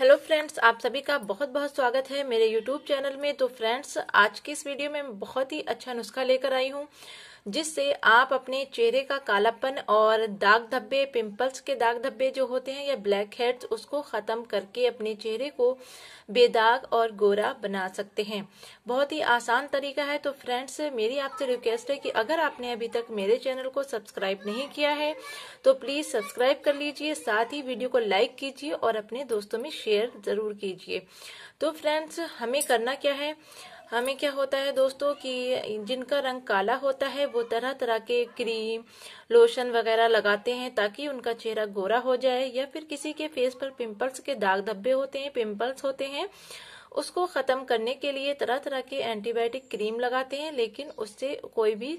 hello friends आप सभी का बहुत बहुत स्वागत है मेरे यूट्यूब चैनल में तो फ्रेंड्स आज की इस वीडियो में बहुत ही अच्छा नुस्खा लेकर आई हूँ जिससे आप अपने चेहरे का कालापन और दाग धब्बे पिंपल्स के दाग धब्बे जो होते हैं या ब्लैक हेड्स उसको ख़त्म करके अपने चेहरे को बेदाग और गोरा बना सकते हैं बहुत ही आसान तरीका है तो फ्रेंड्स मेरी आपसे रिक्वेस्ट है कि अगर आपने अभी तक मेरे चैनल को सब्सक्राइब नहीं किया है तो प्लीज़ सब्सक्राइब कर लीजिए साथ ही वीडियो को लाइक कीजिए और अपने दोस्तों में शेयर ज़रूर कीजिए तो फ्रेंड्स हमें करना क्या है हमें क्या होता है दोस्तों कि जिनका रंग काला होता है वो तरह तरह के क्रीम लोशन वगैरह लगाते हैं ताकि उनका चेहरा गोरा हो जाए या फिर किसी के फेस पर पिंपल्स के दाग धब्बे होते हैं पिंपल्स होते हैं उसको ख़त्म करने के लिए तरह तरह के एंटीबायोटिक क्रीम लगाते हैं लेकिन उससे कोई भी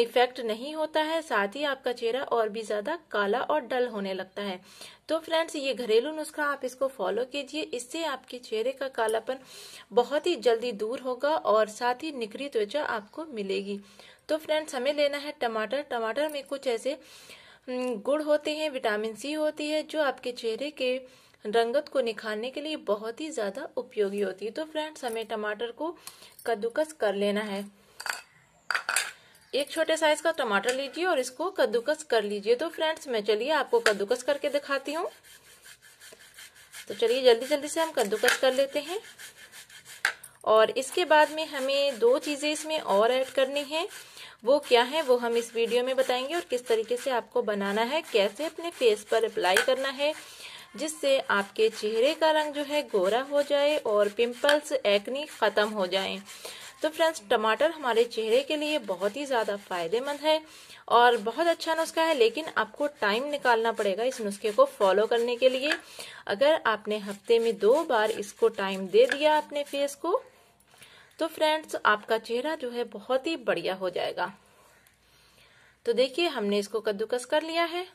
इफेक्ट नहीं होता है साथ ही आपका चेहरा और भी ज़्यादा काला और डल होने लगता है तो फ्रेंड्स ये घरेलू नुस्खा आप इसको फॉलो कीजिए इससे आपके चेहरे का कालापन बहुत ही जल्दी दूर होगा और साथ ही निखरी त्वचा आपको मिलेगी तो फ्रेंड्स हमें लेना है टमाटर टमाटर में कुछ ऐसे गुड़ होते हैं विटामिन सी होती है जो आपके चेहरे के रंगत को निखारने के लिए बहुत ही ज़्यादा उपयोगी होती है तो फ्रेंड्स हमें टमाटर को कद्दूकस कर लेना है एक छोटे साइज का टमाटर लीजिए और इसको कद्दूकस कर लीजिए तो फ्रेंड्स मैं चलिए आपको कद्दूकस करके दिखाती हूँ तो चलिए जल्दी जल्दी से हम कद्दूकस कर लेते हैं और इसके बाद में हमें दो चीज़ें इसमें और ऐड करनी है वो क्या है वो हम इस वीडियो में बताएंगे और किस तरीके से आपको बनाना है कैसे अपने फेस पर अप्लाई करना है जिससे आपके चेहरे का रंग जो है गोरा हो जाए और पिंपल्स एक्नी ख़त्म हो जाए तो फ्रेंड्स टमाटर हमारे चेहरे के लिए बहुत ही ज़्यादा फायदेमंद है और बहुत अच्छा नुस्खा है लेकिन आपको टाइम निकालना पड़ेगा इस नुस्खे को फॉलो करने के लिए अगर आपने हफ्ते में दो बार इसको टाइम दे दिया अपने फेस को तो फ्रेंड्स आपका चेहरा जो है बहुत ही बढ़िया हो जाएगा तो देखिए हमने इसको कद्दूकस कर लिया है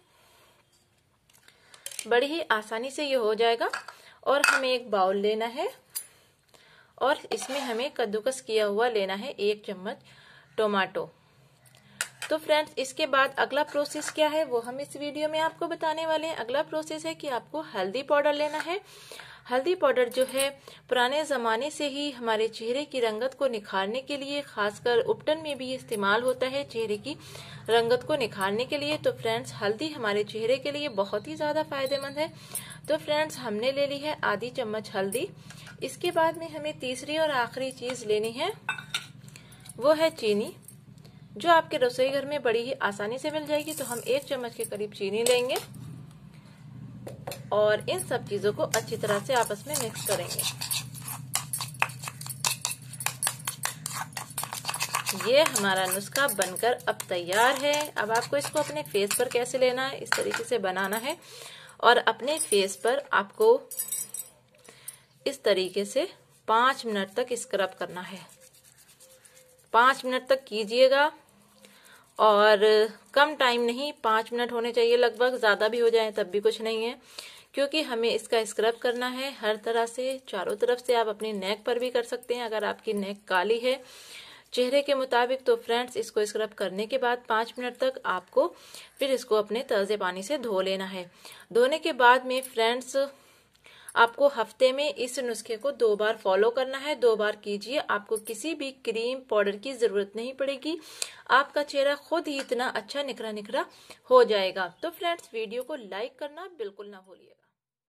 बड़ी ही आसानी से ये हो जाएगा और हमें एक बाउल लेना है और इसमें हमें कद्दूकस किया हुआ लेना है एक चम्मच टोमाटो तो फ्रेंड्स इसके बाद अगला प्रोसेस क्या है वो हम इस वीडियो में आपको बताने वाले हैं अगला प्रोसेस है कि आपको हल्दी पाउडर लेना है हल्दी पाउडर जो है पुराने ज़माने से ही हमारे चेहरे की रंगत को निखारने के लिए खासकर उपटन में भी इस्तेमाल होता है चेहरे की रंगत को निखारने के लिए तो फ्रेंड्स हल्दी हमारे चेहरे के लिए बहुत ही ज़्यादा फायदेमंद है तो फ्रेंड्स हमने ले ली है आधी चम्मच हल्दी इसके बाद में हमें तीसरी और आखिरी चीज़ लेनी है वो है चीनी जो आपके रसोई घर में बड़ी ही आसानी से मिल जाएगी तो हम एक चम्मच के करीब चीनी लेंगे और इन सब चीज़ों को अच्छी तरह से आपस में मिक्स करेंगे ये हमारा नुस्खा बनकर अब तैयार है अब आपको इसको अपने फेस पर कैसे लेना है इस तरीके से बनाना है और अपने फेस पर आपको इस तरीके से पांच मिनट तक स्क्रब करना है पांच मिनट तक कीजिएगा और कम टाइम नहीं पाँच मिनट होने चाहिए लगभग ज़्यादा भी हो जाए तब भी कुछ नहीं है क्योंकि हमें इसका स्क्रब करना है हर तरह से चारों तरफ से आप अपनी नेक पर भी कर सकते हैं अगर आपकी नेक काली है चेहरे के मुताबिक तो फ्रेंड्स इसको स्क्रब करने के बाद पाँच मिनट तक आपको फिर इसको अपने तर्जे पानी से धो लेना है धोने के बाद में फ्रेंड्स आपको हफ्ते में इस नुस्खे को दो बार फॉलो करना है दो बार कीजिए आपको किसी भी क्रीम पाउडर की ज़रूरत नहीं पड़ेगी आपका चेहरा खुद ही इतना अच्छा निखरा निखरा हो जाएगा तो फ्रेंड्स वीडियो को लाइक करना बिल्कुल ना भूलिएगा